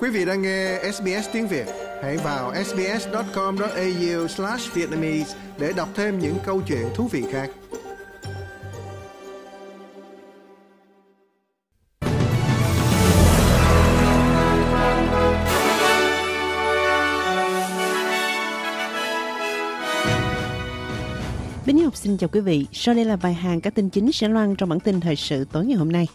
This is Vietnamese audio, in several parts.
Quý vị đang nghe SBS tiếng Việt, hãy vào sbs.com.au vietnamese để đọc thêm những câu chuyện thú vị khác. Bính Nhi học xin chào quý vị. Sau đây là vài hàng các tin chính sẽ loan trong bản tin thời sự tối ngày hôm nay.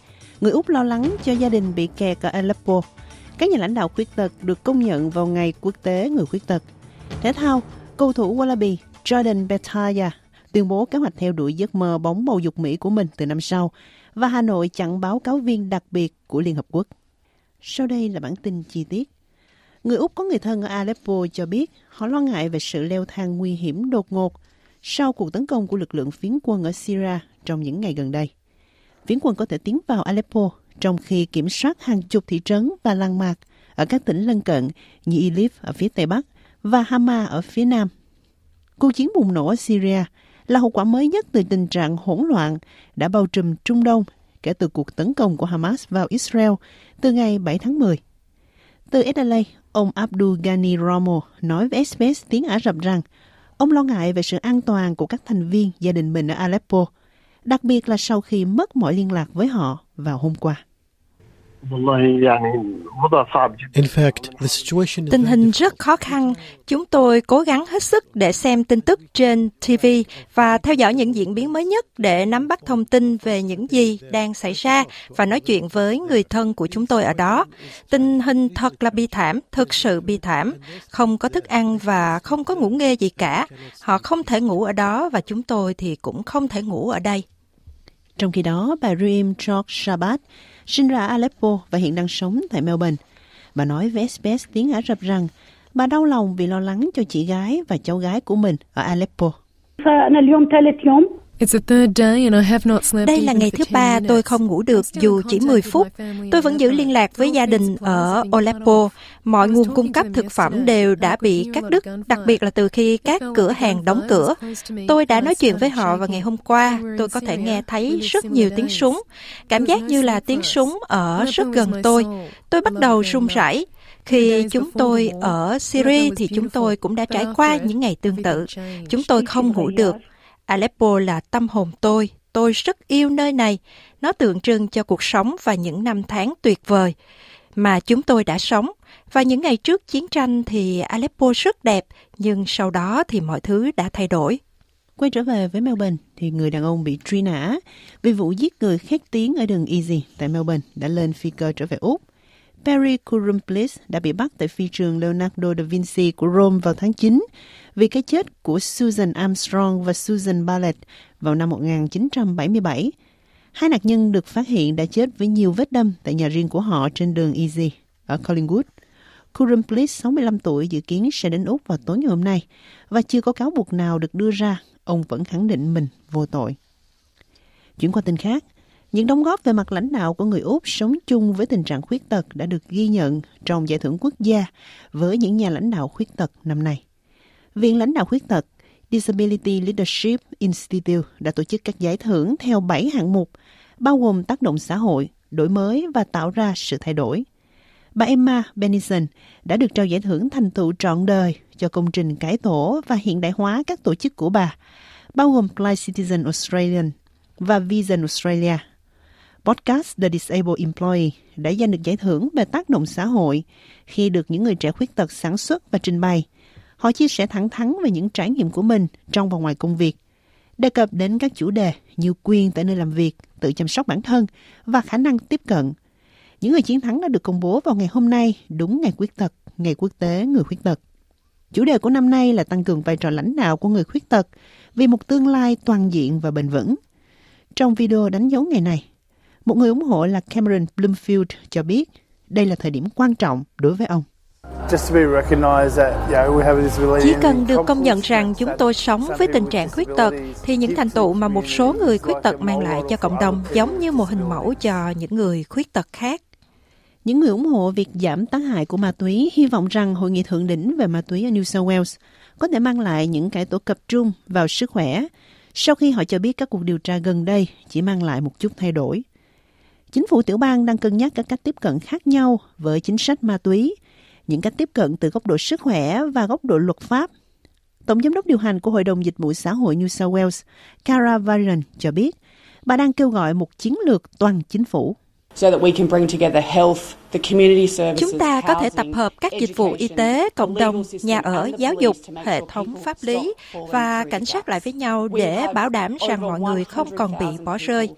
Người Úc lo lắng cho gia đình bị kẹt ở Aleppo – các nhà lãnh đạo khuyết tật được công nhận vào Ngày Quốc tế Người Khuyết tật. Thể thao, cầu thủ Wallaby Jordan Betaya tuyên bố kế hoạch theo đuổi giấc mơ bóng bầu dục Mỹ của mình từ năm sau và Hà Nội chặn báo cáo viên đặc biệt của Liên Hợp Quốc. Sau đây là bản tin chi tiết. Người Úc có người thân ở Aleppo cho biết họ lo ngại về sự leo thang nguy hiểm đột ngột sau cuộc tấn công của lực lượng phiến quân ở Syria trong những ngày gần đây. Phiến quân có thể tiến vào Aleppo trong khi kiểm soát hàng chục thị trấn và làng mạc ở các tỉnh lân cận như Idlib ở phía Tây Bắc và Hama ở phía Nam. Cuộc chiến bùng nổ ở Syria là hậu quả mới nhất từ tình trạng hỗn loạn đã bao trùm Trung Đông kể từ cuộc tấn công của Hamas vào Israel từ ngày 7 tháng 10. Từ SLA, ông Abdul Ghani Romo nói với SBS tiếng Ả Rập rằng ông lo ngại về sự an toàn của các thành viên gia đình mình ở Aleppo, đặc biệt là sau khi mất mọi liên lạc với họ vào hôm qua. Tình hình rất khó khăn. Chúng tôi cố gắng hết sức để xem tin tức trên TV và theo dõi những diễn biến mới nhất để nắm bắt thông tin về những gì đang xảy ra và nói chuyện với người thân của chúng tôi ở đó. Tình hình thật là bi thảm, thực sự bi thảm. Không có thức ăn và không có ngủ nghe gì cả. Họ không thể ngủ ở đó và chúng tôi thì cũng không thể ngủ ở đây. Trong khi đó, bà Rim George Shabat sinh ra Aleppo và hiện đang sống tại Melbourne. Bà nói với SBS tiếng Ả Rập rằng bà đau lòng vì lo lắng cho chị gái và cháu gái của mình ở Aleppo. Đây là ngày thứ ba tôi không ngủ được dù chỉ 10 phút. Tôi vẫn giữ liên lạc với gia đình ở Aleppo. Mọi nguồn cung cấp thực phẩm đều đã bị cắt đứt, đặc biệt là từ khi các cửa hàng đóng cửa. Tôi đã nói chuyện với họ vào ngày hôm qua. Tôi có thể nghe thấy rất nhiều tiếng súng. Cảm giác như là tiếng súng ở rất gần tôi. Tôi bắt đầu run rẩy. Khi chúng tôi ở Syria thì chúng tôi cũng đã trải qua những ngày tương tự. Chúng tôi không ngủ được. Aleppo là tâm hồn tôi, tôi rất yêu nơi này. Nó tượng trưng cho cuộc sống và những năm tháng tuyệt vời mà chúng tôi đã sống. Và những ngày trước chiến tranh thì Aleppo rất đẹp, nhưng sau đó thì mọi thứ đã thay đổi. Quay trở về với Melbourne thì người đàn ông bị truy nã vì vụ giết người khét tiếng ở đường Easy tại Melbourne đã lên phi cơ trở về Úc. Perry Kurumplis đã bị bắt tại phi trường Leonardo da Vinci của Rome vào tháng 9 vì cái chết của Susan Armstrong và Susan Bartlett vào năm 1977. Hai nạn nhân được phát hiện đã chết với nhiều vết đâm tại nhà riêng của họ trên đường Easy ở Collingwood. Curran Bliss, 65 tuổi, dự kiến sẽ đến Úc vào tối ngày hôm nay và chưa có cáo buộc nào được đưa ra, ông vẫn khẳng định mình vô tội. Chuyển qua tin khác, những đóng góp về mặt lãnh đạo của người Úc sống chung với tình trạng khuyết tật đã được ghi nhận trong giải thưởng quốc gia với những nhà lãnh đạo khuyết tật năm nay. Viện lãnh đạo khuyết tật Disability Leadership Institute đã tổ chức các giải thưởng theo 7 hạng mục, bao gồm tác động xã hội, đổi mới và tạo ra sự thay đổi. Bà Emma Benison đã được trao giải thưởng thành tựu trọn đời cho công trình cải tổ và hiện đại hóa các tổ chức của bà, bao gồm Fly Citizen Australian và Vision Australia. Podcast The Disabled Employee đã giành được giải thưởng về tác động xã hội khi được những người trẻ khuyết tật sản xuất và trình bày – Họ chia sẻ thẳng thắn về những trải nghiệm của mình trong và ngoài công việc, đề cập đến các chủ đề như quyền tại nơi làm việc, tự chăm sóc bản thân và khả năng tiếp cận. Những người chiến thắng đã được công bố vào ngày hôm nay, đúng ngày khuyết tật, ngày quốc tế người khuyết tật. Chủ đề của năm nay là tăng cường vai trò lãnh đạo của người khuyết tật vì một tương lai toàn diện và bền vững. Trong video đánh dấu ngày này, một người ủng hộ là Cameron Bloomfield cho biết đây là thời điểm quan trọng đối với ông. Chỉ cần được công nhận rằng chúng tôi sống với tình trạng khuyết tật thì những thành tựu mà một số người khuyết tật mang lại cho cộng đồng giống như một hình mẫu cho những người khuyết tật khác. Những người ủng hộ việc giảm tác hại của ma túy hy vọng rằng hội nghị thượng đỉnh về ma túy ở New South Wales có thể mang lại những cải tổ tập trung vào sức khỏe sau khi họ cho biết các cuộc điều tra gần đây chỉ mang lại một chút thay đổi. Chính phủ tiểu bang đang cân nhắc các cách tiếp cận khác nhau với chính sách ma túy những cách tiếp cận từ góc độ sức khỏe và góc độ luật pháp. Tổng giám đốc điều hành của Hội đồng Dịch vụ Xã hội New South Wales, Cara Varian, cho biết, bà đang kêu gọi một chiến lược toàn chính phủ Chúng ta có thể tập hợp các dịch vụ y tế, cộng đồng, nhà ở, giáo dục, hệ thống pháp lý và cảnh sát lại với nhau để bảo đảm rằng mọi người không còn bị bỏ rơi.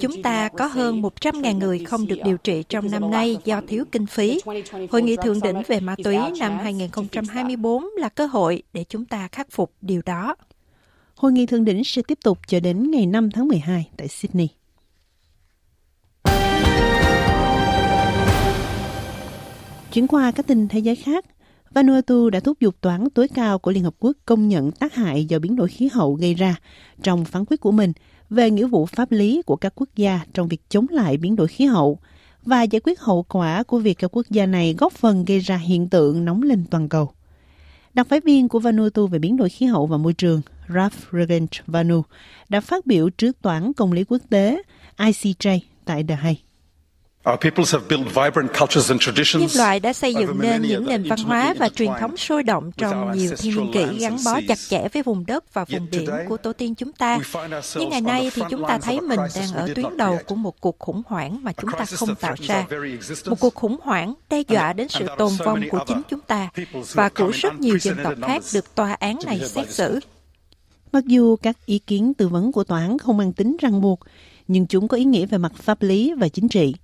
Chúng ta có hơn 100.000 người không được điều trị trong năm nay do thiếu kinh phí. Hội nghị thượng đỉnh về ma túy năm 2024 là cơ hội để chúng ta khắc phục điều đó. Hội nghị thượng đỉnh sẽ tiếp tục cho đến ngày 5 tháng 12 tại Sydney. Chuyển qua các tin thế giới khác, Vanuatu đã thúc giục tòa án tối cao của Liên Hợp Quốc công nhận tác hại do biến đổi khí hậu gây ra trong phán quyết của mình về nghĩa vụ pháp lý của các quốc gia trong việc chống lại biến đổi khí hậu và giải quyết hậu quả của việc các quốc gia này góp phần gây ra hiện tượng nóng lên toàn cầu. Đặc phái viên của Vanuatu về biến đổi khí hậu và môi trường Ralph Regent Vanu đã phát biểu trước Toán Công lý Quốc tế ICJ tại The Hague. Nhân loại đã xây dựng nên những nền văn hóa và truyền thống sôi động trong nhiều thiên niên kỷ gắn bó chặt chẽ với vùng đất và vùng biển của tổ tiên chúng ta. Nhưng ngày nay thì chúng ta thấy mình đang ở tuyến đầu của một cuộc khủng hoảng mà chúng ta không tạo ra. Một cuộc khủng hoảng đe dọa đến sự tồn vong của chính chúng ta và của rất nhiều dân tộc khác được tòa án này xét xử. Mặc dù các ý kiến tư vấn của tòa án không mang tính răng buộc, nhưng chúng có ý nghĩa về mặt pháp lý và chính trị.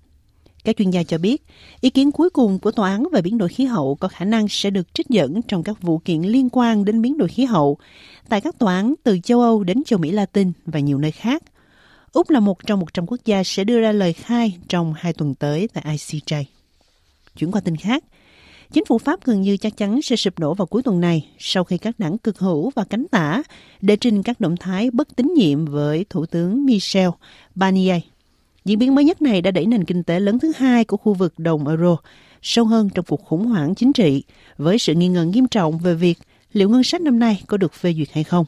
Các chuyên gia cho biết, ý kiến cuối cùng của tòa án về biến đổi khí hậu có khả năng sẽ được trích dẫn trong các vụ kiện liên quan đến biến đổi khí hậu tại các tòa án từ châu Âu đến châu Mỹ Latin và nhiều nơi khác. Úc là một trong 100 quốc gia sẽ đưa ra lời khai trong hai tuần tới tại ICJ. Chuyển qua tin khác, chính phủ Pháp gần như chắc chắn sẽ sụp đổ vào cuối tuần này sau khi các đảng cực hữu và cánh tả đệ trình các động thái bất tín nhiệm với Thủ tướng Michel Barnier Diễn biến mới nhất này đã đẩy nền kinh tế lớn thứ hai của khu vực đồng euro sâu hơn trong cuộc khủng hoảng chính trị, với sự nghi ngờ nghiêm trọng về việc liệu ngân sách năm nay có được phê duyệt hay không.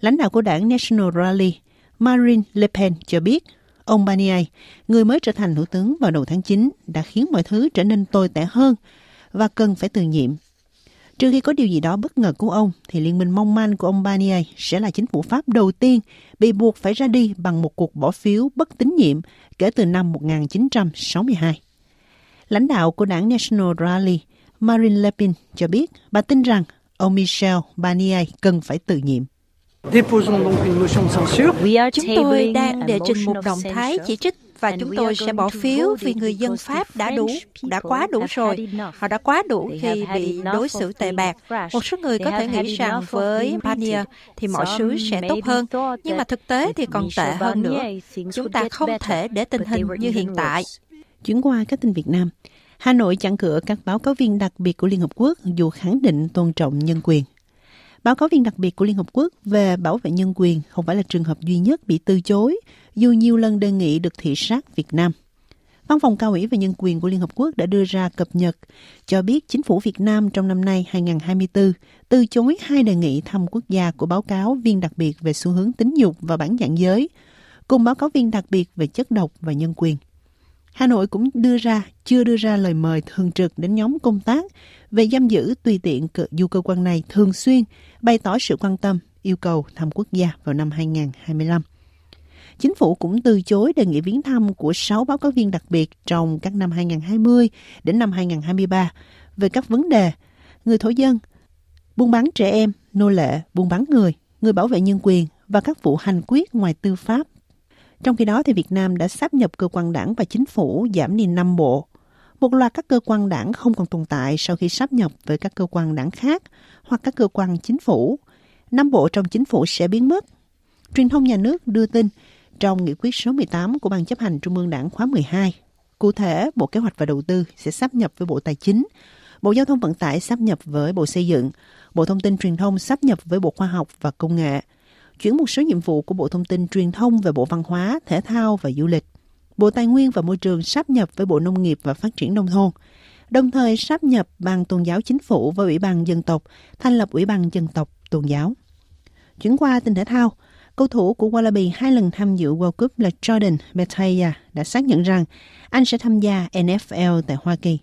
Lãnh đạo của đảng National Rally, Marine Le Pen cho biết ông Barnier, người mới trở thành thủ tướng vào đầu tháng 9, đã khiến mọi thứ trở nên tồi tệ hơn và cần phải từ nhiệm Trừ khi có điều gì đó bất ngờ của ông, thì liên minh mong manh của ông Barnier sẽ là chính phủ Pháp đầu tiên bị buộc phải ra đi bằng một cuộc bỏ phiếu bất tín nhiệm kể từ năm 1962. Lãnh đạo của đảng National Rally, Marine Le Pen, cho biết bà tin rằng ông Michel Barnier cần phải tự nhiệm. Chúng tôi đang đệ trình một động thái chỉ trích và chúng tôi sẽ bỏ phiếu vì người dân Pháp đã đủ, đã quá đủ rồi. Họ đã quá đủ khi bị đối xử tệ bạc. Một số người có thể nghĩ rằng với Pania thì mọi thứ sẽ tốt hơn, nhưng mà thực tế thì còn tệ hơn nữa. Chúng ta không thể để tình hình như hiện tại. Chuyển qua các tin Việt Nam, Hà Nội chặn cửa các báo cáo viên đặc biệt của Liên Hợp Quốc dù khẳng định tôn trọng nhân quyền. Báo cáo viên đặc biệt của Liên Hợp Quốc về bảo vệ nhân quyền không phải là trường hợp duy nhất bị từ chối dù nhiều lần đề nghị được thị sát Việt Nam. Văn phòng cao ủy về nhân quyền của Liên Hợp Quốc đã đưa ra cập nhật cho biết chính phủ Việt Nam trong năm nay 2024 từ chối hai đề nghị thăm quốc gia của báo cáo viên đặc biệt về xu hướng tính dục và bản dạng giới, cùng báo cáo viên đặc biệt về chất độc và nhân quyền. Hà Nội cũng đưa ra chưa đưa ra lời mời thường trực đến nhóm công tác về giam giữ tùy tiện cự du cơ quan này thường xuyên bày tỏ sự quan tâm yêu cầu thăm quốc gia vào năm 2025. Chính phủ cũng từ chối đề nghị viếng thăm của 6 báo cáo viên đặc biệt trong các năm 2020 đến năm 2023 về các vấn đề người thổ dân, buôn bán trẻ em, nô lệ, buôn bán người, người bảo vệ nhân quyền và các vụ hành quyết ngoài tư pháp. Trong khi đó, thì Việt Nam đã sáp nhập cơ quan đảng và chính phủ giảm đi 5 bộ. Một loạt các cơ quan đảng không còn tồn tại sau khi sáp nhập với các cơ quan đảng khác hoặc các cơ quan chính phủ. Năm bộ trong chính phủ sẽ biến mất. Truyền thông nhà nước đưa tin trong nghị quyết số 18 của Ban chấp hành Trung ương Đảng khóa 12. Cụ thể, Bộ Kế hoạch và Đầu tư sẽ sắp nhập với Bộ Tài chính, Bộ Giao thông Vận tải sắp nhập với Bộ Xây dựng, Bộ Thông tin Truyền thông sắp nhập với Bộ Khoa học và Công nghệ, chuyển một số nhiệm vụ của Bộ Thông tin Truyền thông về Bộ Văn hóa, Thể thao và Du lịch, Bộ Tài nguyên và Môi trường sắp nhập với Bộ Nông nghiệp và Phát triển Nông thôn, đồng thời sắp nhập Ban Tôn giáo Chính phủ với Ủy ban Dân tộc, thành lập Ủy ban Dân tộc Tôn giáo. Chuyển qua tin thể thao, Cầu thủ của Wallaby hai lần tham dự World Cup là Jordan Bethea đã xác nhận rằng anh sẽ tham gia NFL tại Hoa Kỳ.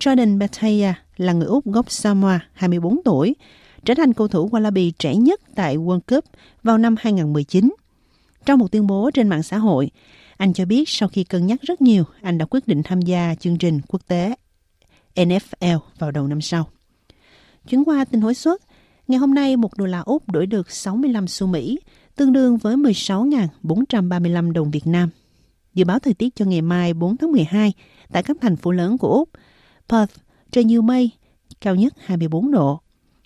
Jordan Bethea là người Úc gốc Samoa, 24 tuổi, trở thành cầu thủ Wallaby trẻ nhất tại World Cup vào năm 2019. Trong một tuyên bố trên mạng xã hội, anh cho biết sau khi cân nhắc rất nhiều, anh đã quyết định tham gia chương trình quốc tế NFL vào đầu năm sau. Chuyển qua tình hối suất, ngày hôm nay một đô la Úc đổi được 65 xu Mỹ, tương đương với 16.435 đồng Việt Nam. Dự báo thời tiết cho ngày mai 4 tháng 12 tại các thành phố lớn của Úc, Perth, trời nhiều mây, cao nhất 24 độ.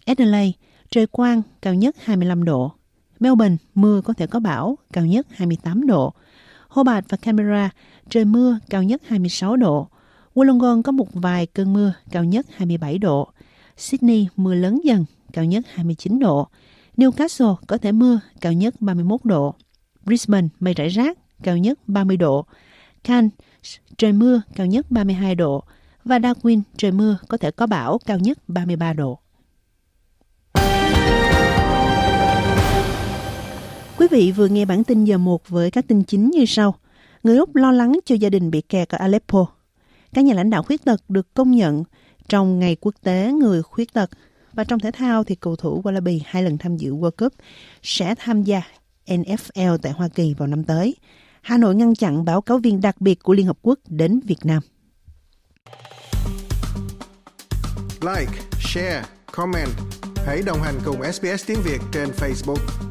Adelaide, trời quang, cao nhất 25 độ. Melbourne, mưa có thể có bão, cao nhất 28 độ. Hobart và Canberra, trời mưa, cao nhất 26 độ. Wollongong có một vài cơn mưa, cao nhất 27 độ. Sydney, mưa lớn dần, cao nhất 29 độ. Newcastle có thể mưa, cao nhất 31 độ. Brisbane mây rải rác, cao nhất 30 độ. Cairns trời mưa, cao nhất 32 độ. Và Darwin trời mưa, có thể có bão, cao nhất 33 độ. Quý vị vừa nghe bản tin giờ 1 với các tin chính như sau. Người Úc lo lắng cho gia đình bị kẹt ở Aleppo. Các nhà lãnh đạo khuyết tật được công nhận trong Ngày Quốc tế Người Khuyết tật và trong thể thao thì cầu thủ Wallaby hai lần tham dự World Cup sẽ tham gia NFL tại Hoa Kỳ vào năm tới. Hà Nội ngăn chặn báo cáo viên đặc biệt của Liên Hợp Quốc đến Việt Nam. Like, share, comment. Hãy đồng hành cùng SBS Tiếng Việt trên Facebook.